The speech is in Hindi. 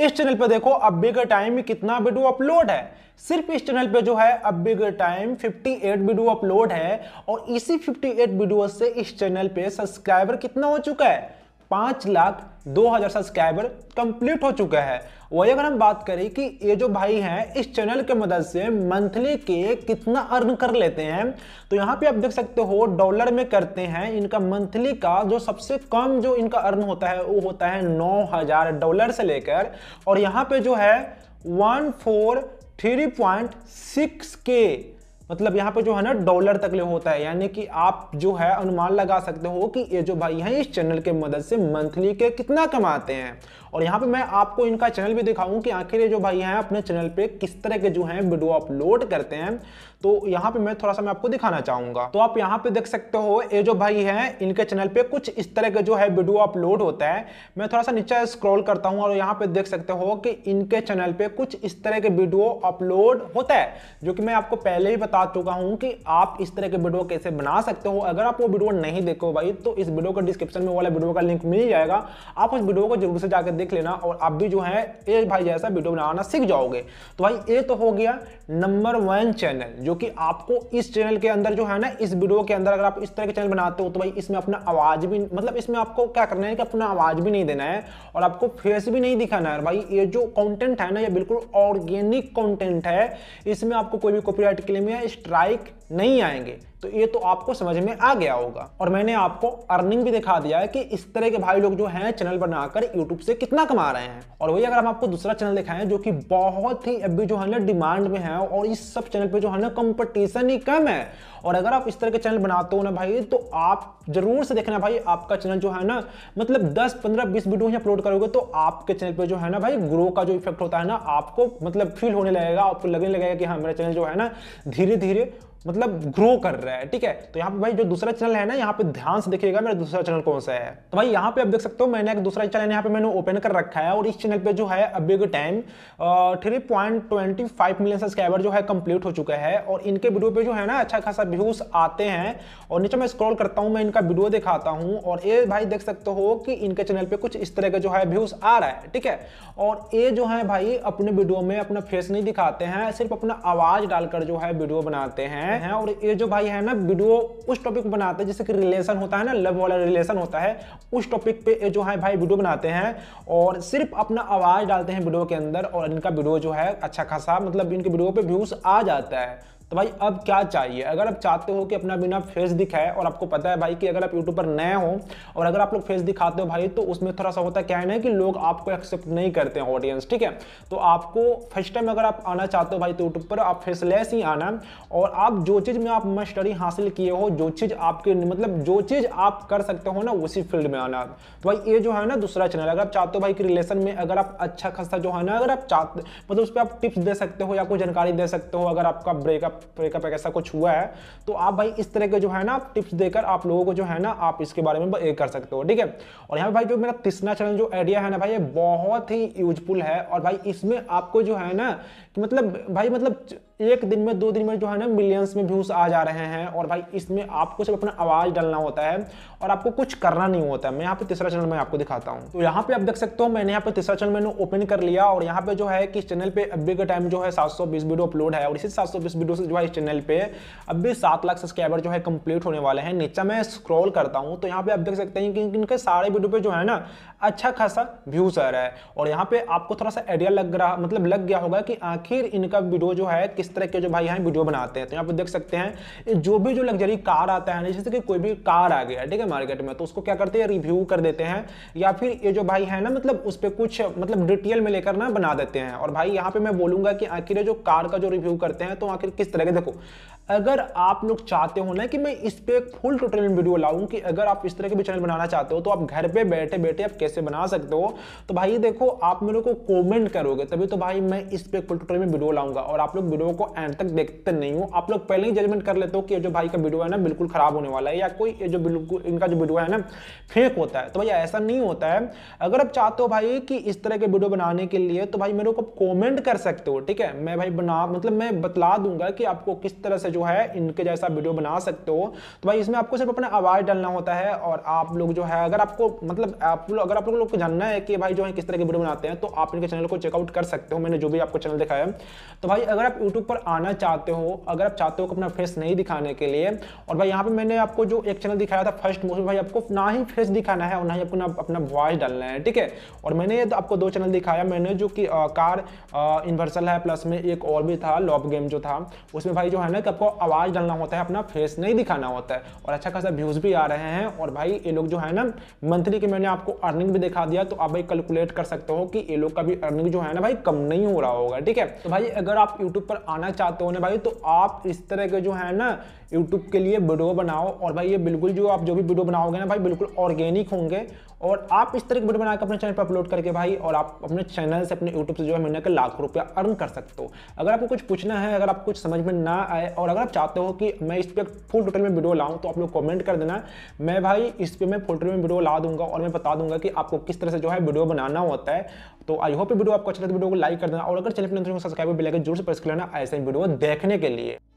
इस चैनल पे देखो अब टाइम कितना वीडियो अपलोड है सिर्फ इस चैनल पे जो है अब बिगर टाइम 58 वीडियो अपलोड है और इसी 58 वीडियो से इस चैनल पे सब्सक्राइबर कितना हो चुका है पाँच लाख दो हज़ार सब्सक्राइबर कंप्लीट हो चुका है वही अगर हम बात करें कि ये जो भाई हैं इस चैनल के मदद से मंथली के कितना अर्न कर लेते हैं तो यहाँ पे आप देख सकते हो डॉलर में करते हैं इनका मंथली का जो सबसे कम जो इनका अर्न होता है वो होता है नौ हज़ार डॉलर से लेकर और यहाँ पे जो है one four three point six के मतलब यहाँ पे जो है ना डॉलर तक ले होता है यानी कि आप जो है अनुमान लगा सकते हो कि ये जो भाई हैं इस चैनल के मदद से मंथली के कितना कमाते हैं और यहाँ पे मैं आपको इनका चैनल भी दिखाऊँ कि आखिर ये जो भाई हैं अपने चैनल पर किस तरह के जो हैं वीडियो अपलोड करते हैं तो यहाँ पे मैं थोड़ा सा मैं आपको दिखाना चाहूंगा तो आप यहाँ पे देख सकते हो ये जो भाई हैं इनके चैनल पे कुछ इस तरह के जो है वीडियो अपलोड होता है मैं थोड़ा सा नीचे स्क्रॉल करता हूँ और यहाँ पे देख सकते हो कि इनके चैनल पे कुछ इस तरह के वीडियो अपलोड होता है जो कि मैं आपको पहले ही बता चुका हूँ कि आप इस तरह के वीडियो कैसे बना सकते हो अगर आप वो वीडियो नहीं देखो भाई तो इस वीडियो का डिस्क्रिप्शन में वाला वीडियो का लिंक मिल जाएगा आप उस वीडियो को जरूर से जाकर देख लेना और आप भी जो है ए भाई जैसा वीडियो बनाना सीख जाओगे तो भाई ये तो हो गया नंबर वन चैनल जो कि आपको इस चैनल के अंदर जो है ना इस वीडियो के अंदर अगर आप इस तरह के चैनल बनाते हो तो भाई इसमें अपना आवाज भी मतलब इसमें आपको क्या करना है कि अपना आवाज भी नहीं देना है और आपको फेस भी नहीं दिखाना है भाई ये जो कॉन्टेंट है ना ये बिल्कुल ऑर्गेनिक कॉन्टेंट है इसमें आपको कोई भी कॉपी क्लेम या स्ट्राइक नहीं आएंगे तो ये तो आपको समझ में आ गया होगा और मैंने आपको अर्निंग भी दिखा दिया है कि इस तरह के भाई लोग जो हैं चैनल बनाकर यूट्यूब से कितना कमा रहे हैं और वही अगर हम आपको दूसरा चैनल दिखाएं जो कि बहुत ही अभी जो है ना डिमांड में है और इस सब चैनल पे जो है ना कंपटीशन ही कम है और अगर आप इस तरह के चैनल बनाते हो ना भाई तो आप जरूर से देखना भाई आपका चैनल जो है ना मतलब दस पंद्रह बीस वीडियो ही अपलोड करोगे तो आपके चैनल पर जो है ना भाई ग्रो का जो इफेक्ट होता है ना आपको मतलब फील होने लगेगा आपको लगने लगेगा कि हाँ मेरा चैनल जो है ना धीरे धीरे मतलब ग्रो कर रहा है ठीक है तो यहाँ पे भाई जो दूसरा चैनल है ना यहाँ पे ध्यान से देखिएगा मेरा दूसरा चैनल कौन सा है तो भाई यहाँ पे आप देख सकते हो मैंने एक दूसरा चैनल यहाँ पे मैंने ओपन कर रखा है और इस चैनल पे जो है अभी के time three point twenty five million subscriber जो है कंप्लीट हो चुका है और इनके वीडियो पे जो है ना अच्छा खासा व्यूज आते हैं और नीचे मैं स्क्रॉल करता हूँ मैं इनका वीडियो दिखाता हूँ और ये भाई देख सकते हो कि इनके चैनल पे कुछ इस तरह का जो है व्यूज आ रहा है ठीक है और ये जो है भाई अपने वीडियो में अपना फेस नहीं दिखाते हैं सिर्फ अपना आवाज डालकर जो है वीडियो बनाते हैं रहे हैं हाँ, और ये जो भाई है ना वीडियो उस टॉपिक बनाते हैं जैसे कि रिलेशन होता है ना लव वाला रिलेशन होता है उस टॉपिक पे ये जो है भाई वीडियो बनाते हैं और सिर्फ अपना आवाज़ डालते हैं वीडियो के अंदर और इनका वीडियो जो है अच्छा खासा मतलब इनके वीडियो पे व्यूज़ आ जाता है तो भाई अब क्या चाहिए अगर आप चाहते हो कि अपना बिना फेस दिखाए और आपको पता है भाई कि अगर आप यूट्यूब पर नए हो और अगर आप लोग फेस दिखाते हो भाई तो उसमें थोड़ा सा होता है क्या है ना कि लोग आपको एक्सेप्ट नहीं करते हैं ऑडियंस ठीक है तो आपको फर्स्ट टाइम अगर आप आना चाहते हो भाई तो यूट्यूब पर आप फेसलेस ही आना और आप जो चीज़ में आप मास्टरी हासिल किए हो जो चीज़ आपके मतलब जो चीज़ आप कर सकते हो ना उसी फील्ड में आना तो भाई ये जो है ना दूसरा चैनल अगर आप चाहते हो भाई कि रिलेशन में अगर आप अच्छा खासा जो है ना अगर आप चाहते मतलब उस पर आप टिप्स दे सकते हो या कोई जानकारी दे सकते हो अगर आपका ब्रेकअप ब्रेकअप ऐसा कुछ हुआ है तो आप भाई इस तरह के जो है ना टिप्स देकर आप लोगों को जो है ना आप इसके बारे में कर सकते हो ठीक है और यहाँ भाई जो मेरा तीसरा चैनल जो आइडिया है ना भाई ये बहुत ही यूजफुल है और भाई इसमें आपको जो है ना कि मतलब भाई मतलब एक दिन में दो दिन में जो है ना मिलियंस में व्यूज आ जा रहे हैं और भाई इसमें आपको सिर्फ अपना आवाज डालना होता है और आपको कुछ करना नहीं होता है मैं यहाँ पे तीसरा चैनल मैं आपको दिखाता हूँ तो यहाँ पे आप देख सकते हो मैंने यहाँ पे तीसरा चैनल मैंने ओपन कर लिया और यहाँ पे जो है कि इस चैनल पे अभी का टाइम जो है सात वीडियो अपलोड है और इसी सात वीडियो से जो है इस चैनल पे अभी सात लाख सब्सक्राइबर जो है कंप्लीट होने वाले हैं नीचे मैं स्क्रॉल करता हूँ तो यहाँ पे आप देख सकते हैं कि इनके सारे वीडियो पे जो है ना अच्छा खासा व्यूज आ रहा है और यहाँ पे आपको थोड़ा सा आइडिया लग रहा मतलब लग गया होगा कि आखिर इनका वीडियो जो है इस तरह के जो भाई यहाँ वीडियो बनाते हैं तो यहाँ पर देख सकते हैं जो भी जो लग्जरी कार आता है जैसे कि कोई भी कार आ गया ठीक है मार्केट में तो उसको क्या करते हैं रिव्यू कर देते हैं या फिर ये जो भाई है ना मतलब उस पर कुछ मतलब डिटेल में लेकर ना बना देते हैं और भाई यहाँ पे मैं बोलूंगा कि आखिर जो कार का जो रिव्यू करते हैं तो आखिर किस तरह के देखो अगर आप लोग चाहते हो ना कि मैं इस पर एक फुल टोटल वीडियो लाऊं कि अगर आप इस तरह के भी चैनल बनाना चाहते हो तो आप घर पे बैठे बैठे आप कैसे बना सकते हो तो भाई देखो आप मेरे को कमेंट करोगे तभी तो भाई मैं इस पर फुल में वीडियो लाऊंगा और आप लोग वीडियो को एंड तक देखते नहीं हो आप लोग पहले ही जजमेंट कर लेते हो कि जो भाई का वीडियो है ना बिल्कुल खराब होने वाला है या कोई जो बिल्कुल इनका जो वीडियो है ना फेक होता है तो भाई ऐसा नहीं होता है अगर आप चाहते हो भाई कि इस तरह के वीडियो बनाने के लिए तो भाई मेरे को कॉमेंट कर सकते हो ठीक है मैं भाई बना मतलब मैं बतला दूंगा कि आपको किस तरह से जो है इनके जैसा वीडियो बना सकते हो तो भाई इसमें आपको सिर्फ अपना आवाज़ डालना होता है और आप लोग जो है अगर आपको मतलब आप लोग अगर आप लोग को जानना है कि भाई जो है किस तरह के वीडियो बनाते हैं तो आप इनके चैनल को चेकआउट कर सकते हो मैंने जो भी आपको चैनल दिखाया तो भाई अगर आप यूट्यूब पर आना चाहते हो अगर आप चाहते हो अपना फेस नहीं दिखाने के लिए और भाई यहाँ पर मैंने आपको जो एक चैनल दिखाया था फर्स्ट मोस्ट भाई आपको ना ही फेस दिखाना है और ना ही आपको अपना वॉइस डालना है ठीक है और मैंने ये तो आपको दो चैनल दिखाया मैंने जो कि कार इन्वर्सल है प्लस में एक और भी था लॉब गेम जो था उसमें भाई जो है ना कि आपको आपको आवाज़ डालना होता है अपना फेस नहीं दिखाना होता है और अच्छा खासा व्यूज़ भी आ रहे हैं और भाई ये लोग जो है ना मंथली की मैंने आपको अर्निंग भी दिखा दिया तो आप भाई कैलकुलेट कर सकते हो कि ये लोग का भी अर्निंग जो है ना भाई कम नहीं हो रहा होगा ठीक है तो भाई अगर आप यूट्यूब पर आना चाहते हो ना भाई तो आप इस तरह के जो है ना यूट्यूब के लिए वीडियो बनाओ और भाई ये बिल्कुल जो आप जो भी वीडियो बनाओगे ना भाई बिल्कुल ऑर्गेनिक होंगे और आप इस तरह की वीडियो बनाकर अपने चैनल पर अपलोड करके भाई और आप अपने चैनल से अपने यूट्यूब से जो है महीने का लाखों रुपया अर्न कर सकते हो अगर आपको कुछ पूछना है अगर आपको कुछ समझ में ना आए और अगर आप चाहते हो कि मैं इस पर फुल टोटल में वीडियो लाऊँ तो आप लोग कॉमेंट कर देना मैं भाई इस पर मैं फुल टोटल में वीडियो ला दूंगा और मैं बता दूंगा कि आपको किस तरह से जो है वीडियो बनाना होता है तो आई होप वीडियो आपको अच्छा लगे वीडियो को लाइक कर देना और अगर चैनल पर सब्सक्राइब बेल आइकन जरूर से प्रेस कर लेना ऐसे वीडियो देखने के लिए